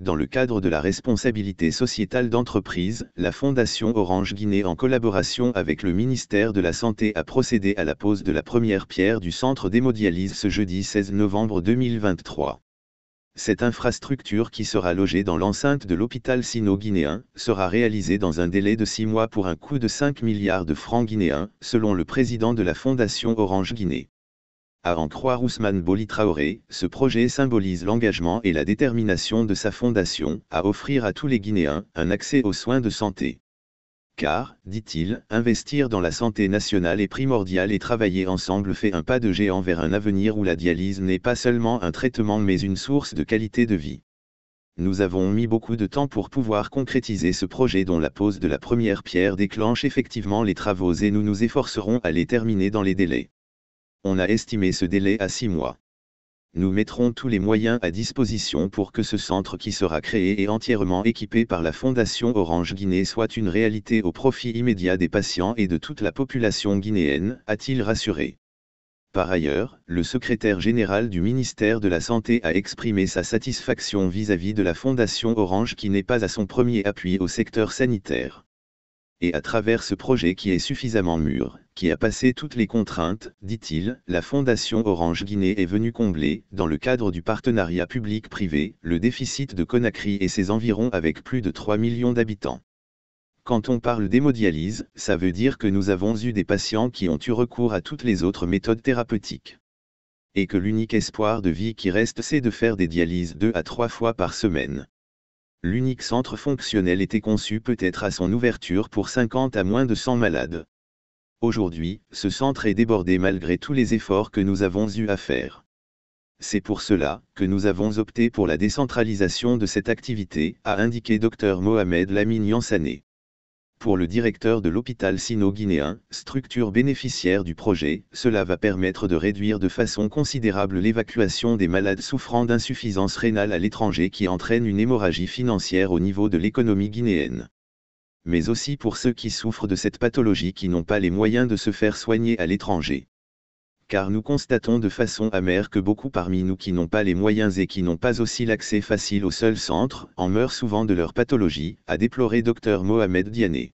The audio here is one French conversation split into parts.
Dans le cadre de la responsabilité sociétale d'entreprise, la Fondation Orange Guinée en collaboration avec le ministère de la Santé a procédé à la pose de la première pierre du centre d'hémodialyse ce jeudi 16 novembre 2023. Cette infrastructure qui sera logée dans l'enceinte de l'hôpital sino-guinéen sera réalisée dans un délai de six mois pour un coût de 5 milliards de francs guinéens, selon le président de la Fondation Orange Guinée. À en croire Ousmane Bolitraoré, Traoré, ce projet symbolise l'engagement et la détermination de sa fondation à offrir à tous les Guinéens un accès aux soins de santé. Car, dit-il, investir dans la santé nationale est primordial et travailler ensemble fait un pas de géant vers un avenir où la dialyse n'est pas seulement un traitement mais une source de qualité de vie. Nous avons mis beaucoup de temps pour pouvoir concrétiser ce projet dont la pose de la première pierre déclenche effectivement les travaux et nous nous efforcerons à les terminer dans les délais on a estimé ce délai à six mois. Nous mettrons tous les moyens à disposition pour que ce centre qui sera créé et entièrement équipé par la Fondation Orange Guinée soit une réalité au profit immédiat des patients et de toute la population guinéenne, a-t-il rassuré. Par ailleurs, le secrétaire général du ministère de la Santé a exprimé sa satisfaction vis-à-vis -vis de la Fondation Orange qui n'est pas à son premier appui au secteur sanitaire. Et à travers ce projet qui est suffisamment mûr, qui a passé toutes les contraintes, dit-il, la Fondation Orange Guinée est venue combler, dans le cadre du partenariat public-privé, le déficit de Conakry et ses environs avec plus de 3 millions d'habitants. Quand on parle d'hémodialyse, ça veut dire que nous avons eu des patients qui ont eu recours à toutes les autres méthodes thérapeutiques. Et que l'unique espoir de vie qui reste c'est de faire des dialyses 2 à 3 fois par semaine. L'unique centre fonctionnel était conçu peut-être à son ouverture pour 50 à moins de 100 malades. Aujourd'hui, ce centre est débordé malgré tous les efforts que nous avons eu à faire. C'est pour cela que nous avons opté pour la décentralisation de cette activité, a indiqué Dr Mohamed Lamine Yansané. Pour le directeur de l'hôpital sino-guinéen, structure bénéficiaire du projet, cela va permettre de réduire de façon considérable l'évacuation des malades souffrant d'insuffisance rénale à l'étranger qui entraîne une hémorragie financière au niveau de l'économie guinéenne mais aussi pour ceux qui souffrent de cette pathologie qui n'ont pas les moyens de se faire soigner à l'étranger. Car nous constatons de façon amère que beaucoup parmi nous qui n'ont pas les moyens et qui n'ont pas aussi l'accès facile au seul centre, en meurent souvent de leur pathologie, a déploré Dr Mohamed Diané.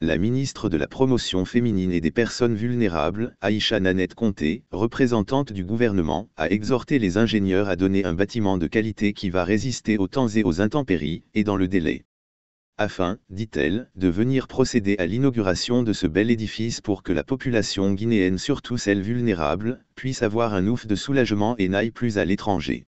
La ministre de la Promotion féminine et des personnes vulnérables, Aïcha Nanette Conté, représentante du gouvernement, a exhorté les ingénieurs à donner un bâtiment de qualité qui va résister aux temps et aux intempéries, et dans le délai afin, dit-elle, de venir procéder à l'inauguration de ce bel édifice pour que la population guinéenne, surtout celle vulnérable, puisse avoir un ouf de soulagement et n'aille plus à l'étranger.